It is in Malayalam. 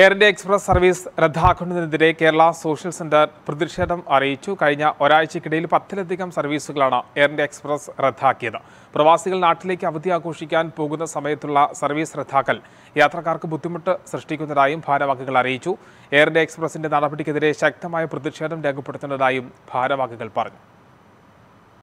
എയർ ഇന്ത്യ എക്സ്പ്രസ് സർവീസ് റദ്ദാക്കുന്നതിനെതിരെ കേരള സോഷ്യൽ സെന്റർ പ്രതിഷേധം അറിയിച്ചു കഴിഞ്ഞ ഒരാഴ്ചക്കിടയിൽ പത്തിലധികം സർവീസുകളാണ് എയർ ഇന്ത്യ എക്സ്പ്രസ് റദ്ദാക്കിയത് പ്രവാസികൾ നാട്ടിലേക്ക് അവധി ആഘോഷിക്കാൻ പോകുന്ന സമയത്തുള്ള സർവീസ് റദ്ദാക്കൽ യാത്രക്കാർക്ക് ബുദ്ധിമുട്ട് സൃഷ്ടിക്കുന്നതായും ഭാരവാഹികൾ അറിയിച്ചു എയർ ഇന്ത്യ എക്സ്പ്രസിന്റെ നടപടിക്കെതിരെ ശക്തമായ പ്രതിഷേധം രേഖപ്പെടുത്തുന്നതായും ഭാരവാഹികൾ പറഞ്ഞു